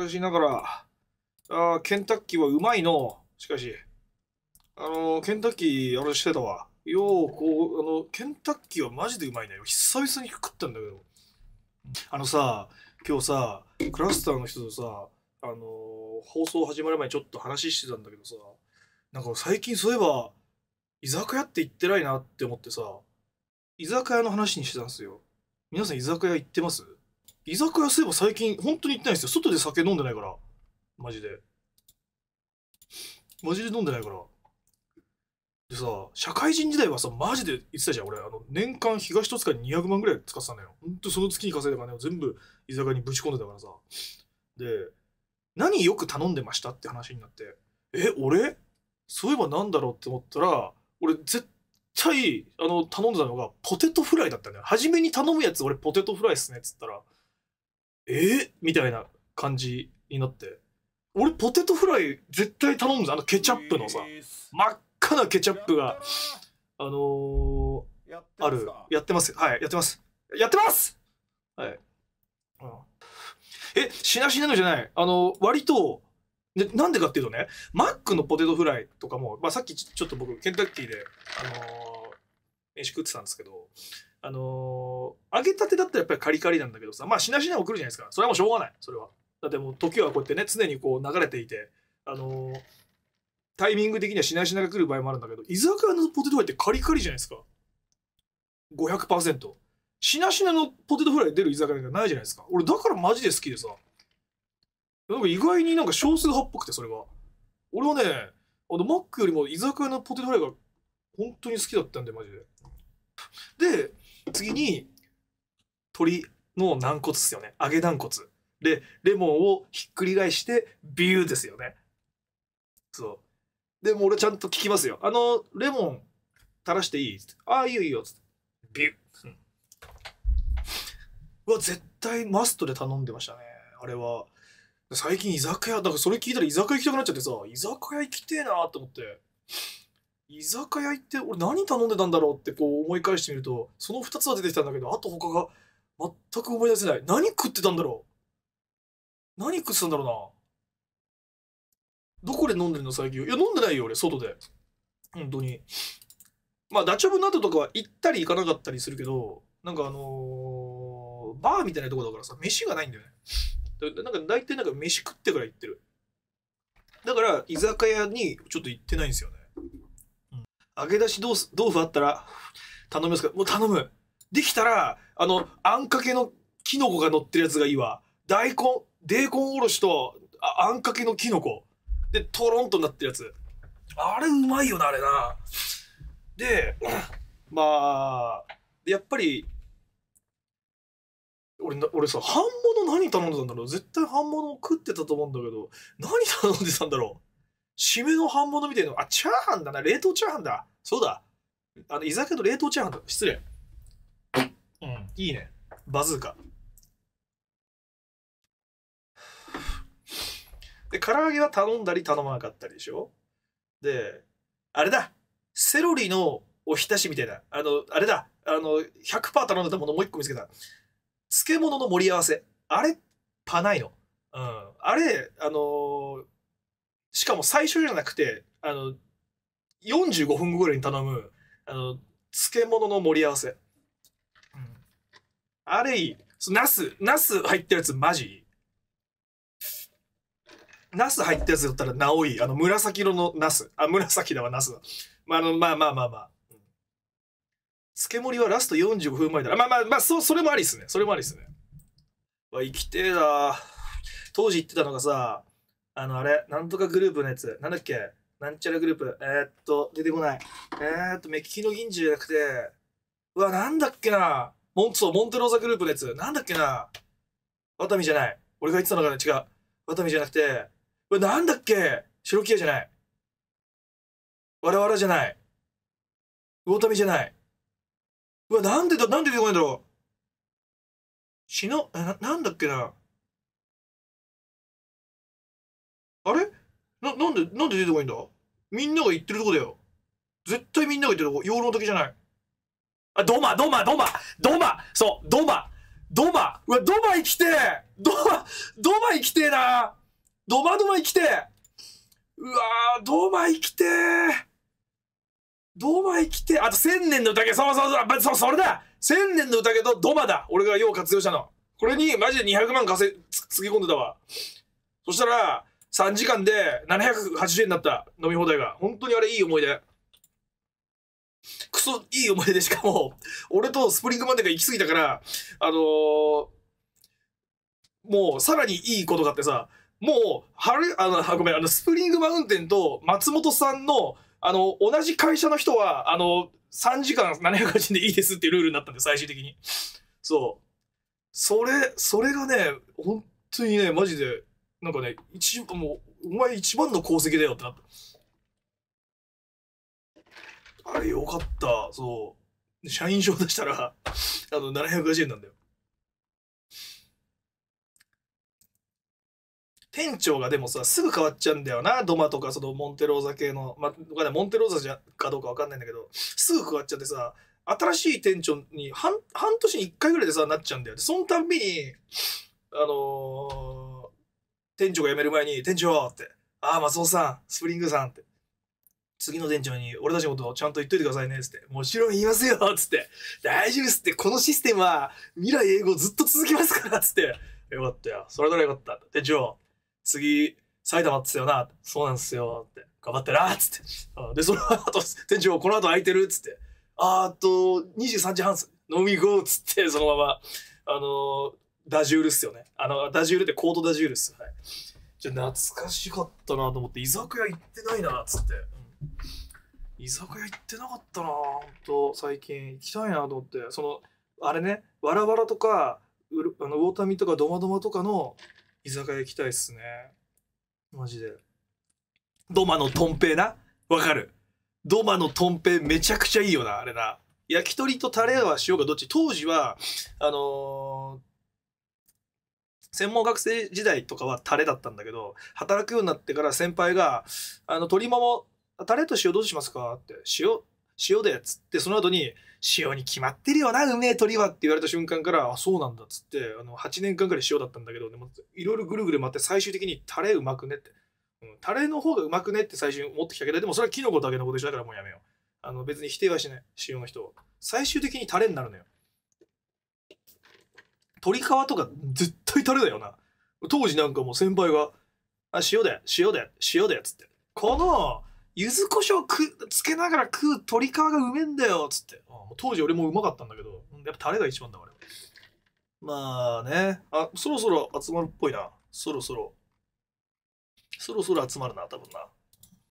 かしながら、あケンタッキーはうまいの。しかし、あの、ケンタッキー、あれしてたわ。よう、こう、あの、ケンタッキーはマジでうまいね。久々に食ったんだけど。あのさ、今日さ、クラスターの人とさ、あのー、放送始まる前にちょっと話してたんだけどさ、なんか最近そういえば、居酒屋って行ってないなって思ってさ、居酒屋の話にしてたんですよ。皆さん居酒屋行ってます居酒屋そういえば最近、本当に行ってないですよ。外で酒飲んでないから。マジで。マジで飲んでないから。でさ、社会人時代はさ、マジで言ってたじゃん、俺。あの、年間東戸塚に200万ぐらい使ってたのよ。ほんとその月に稼いだ金を全部居酒屋にぶち込んでたからさ。で、何よく頼んでましたって話になって。え、俺そういえばなんだろうって思ったら、俺絶対、あの、頼んでたのがポテトフライだったんだよ。初めに頼むやつ、俺ポテトフライっすねっつったら、えみたいな感じになって。俺、ポテトフライ絶対頼むぞ。あのケチャップのさ、真っ赤なケチャップが、あのー、ある。やってます。はい、やってます。やってますはい。うん、え、しなしなのじゃない。あの、割と、でなんでかっていうとね、マックのポテトフライとかも、まあ、さっきちょっと僕、ケンタッキーで、あのー、飯食ってたんですけど、あのー、揚げたてだったらやっぱりカリカリなんだけどさまあしなしな送るじゃないですかそれはもうしょうがないそれはだってもう時はこうやってね常にこう流れていてあのー、タイミング的にはしなしなが来る場合もあるんだけど居酒屋のポテトフライってカリカリじゃないですか500%しなしなのポテトフライ出る居酒屋ゃないじゃないですか俺だからマジで好きでさなんか意外になんか少数派っぽくてそれが俺はねあのマックよりも居酒屋のポテトフライが本当に好きだったんでマジでで次に鶏の軟骨ですよね揚げ軟骨でレモンをひっくり返してビューですよねそうでも俺ちゃんと聞きますよあのレモン垂らしていいああいいよいいよつってビュー、うん、うわ絶対マストで頼んでましたねあれは最近居酒屋だからそれ聞いたら居酒屋行きたくなっちゃってさ居酒屋行きてえなーと思って居酒屋行って俺何頼んでたんだろうってこう思い返してみるとその2つは出てきたんだけどあと他が全く思い出せない何食ってたんだろう何食ってたんだろうなどこで飲んでるの最近いや飲んでないよ俺外で本当にまあダチョウなどとかは行ったり行かなかったりするけどなんかあのー、バーみたいなとこだからさ飯がないんだよねなんか大体なんか飯食ってから行ってるだから居酒屋にちょっと行ってないんですよね揚げ出し豆腐豆腐あったら、頼みますかもう頼む。できたら、あの、あんかけのきのこが乗ってるやつがいいわ。大根、コンおろしと、ああんかけのきのこ。で、トロンとなってるやつ。あれうまいよな、あれな。で、まあ、やっぱり、俺俺さ半物何頼んでたんだろう絶対半物を食ってたと思うんだけど何頼んでたんだろう締めの半物みたいなあチャーハンだな冷凍チャーハンだそうだあの居酒屋の冷凍チャーハンか、失礼うんいいねバズーカで唐揚げは頼んだり頼まなかったりでしょであれだセロリのおひたしみたいなあのあれだあの100%頼んだものもう一個見つけた漬物の盛り合わせあれパないの、うん、あれあのー、しかも最初じゃなくてあの45分後ぐらいに頼む、あの、漬物の盛り合わせ。うん、あれいい。ナス、ナス入ったやつマジナス入ったやつだったらなおい、あの、紫色のナス。あ、紫だわ、ナスまあ、あの、まあまあまあまあ。漬け盛りはラスト45分前だ。まあまあまあ、そそれもありっすね。それもありっすね。わ、生きてえな当時言ってたのがさ、あの、あれ、なんとかグループのやつ、なんだっけなんちゃらグループ、えー、っと、出てこない。えー、っと、目利きの銀次じゃなくて、うわ、なんだっけな。モン、そう、モンテローザグループのやつ。なんだっけな。ワタミじゃない。俺が言ってたのかな、違う。ワタミじゃなくて、うわ、なんだっけ白木屋じゃない。わらわらじゃない。魚民じゃない。うわ、なんでだ、なんで出てこないんだろう。しの、な、なんだっけな。あれな、なんで、なんで出てこないんだみんなが言ってるとこだよ。絶対みんなが言ってるとこ、養老時じゃない。あ、ドマ、ドマ、ドマ、ドマ、そう、ドマ、ドマ、うわ、ドマ行きてえドマ、ドマ行きてえなドマドマ行きてえうわぁ、ドマ行きてえドマ行きてえあと千年の宴、そうそうそう、そう、それだ千年の宴とドマだ俺がよう活用したの。これにマジで200万稼ぎ、つぎ込んでたわ。そしたら、3時間で780円になった飲み放題が。本当にあれいい思い出。クソいい思い出しかも、俺とスプリングマンデーが行き過ぎたから、あのー、もうさらにいいことがあってさ、もう、はる、あの、ごめん、あの、スプリングマウンテンと松本さんの、あの、同じ会社の人は、あの、3時間780円でいいですっていうルールになったんで、最終的に。そう。それ、それがね、本当にね、マジでなんかね、一、もう、お前一番の功績だよってなった。あれよかった、そう。社員証出したら、あの、750円なんだよ。店長がでもさ、すぐ変わっちゃうんだよな。ドマとか、その、モンテローザ系の、まあ、い、モンテローザじゃかどうかわかんないんだけど、すぐ変わっちゃってさ、新しい店長に半、半年に1回ぐらいでさ、なっちゃうんだよ。で、そのたんびに、あのー店長が辞める前に、店長って、ああ、松尾さん、スプリングさんって、次の店長に俺たちのことをちゃんと言っといてくださいね、つって、もちろん言いますよ、つって、大丈夫っすって、このシステムは未来英語ずっと続きますから、つって、よかったよ、それならよかった、店長、次、埼玉っつよな、そうなんですよ、って、頑張ってな、つって、で、その後、店長、この後空いてる、つって、あーっと、23時半す、飲み行こう、つって、そのまま、あのー、ダジュールっすよね。あの、ダジュールってコートダジュールっす。はい。じゃ懐かしかったなと思って、居酒屋行ってないな、っつって、うん。居酒屋行ってなかったな、ほんと、最近。行きたいなと思って。その、あれね、わらわらとか、あのウォータミとかドマドマとかの居酒屋行きたいっすね。マジで。ドマのトンペイな。わかる。ドマのトンペイめちゃくちゃいいよな、あれな。焼き鳥とタレはしようがどっち当時は、あのー専門学生時代とかはタレだったんだけど働くようになってから先輩が「あの鶏ももタレと塩どうしますか?」って「塩塩で」っつってその後に「塩に決まってるよなうめえ鶏は」って言われた瞬間から「あそうなんだ」っつってあの8年間ぐらい塩だったんだけどでもいろいろぐるぐる回って最終的に「タレうまくね」って、うん「タレの方がうまくね」って最初に思ってきたけどでもそれはキノコだけのことし緒だからもうやめようあの別に否定はしない塩の人は最終的にタレになるのよ鶏皮とか絶対タレだよな。当時なんかもう先輩が、あ、塩で、塩で、塩で、つって。この、柚子胡椒くつけながら食う鶏皮がうめえんだよ、っつって。当時俺もうまかったんだけど、やっぱタレが一番だ俺まあね、あ、そろそろ集まるっぽいな。そろそろ。そろそろ集まるな、多分な。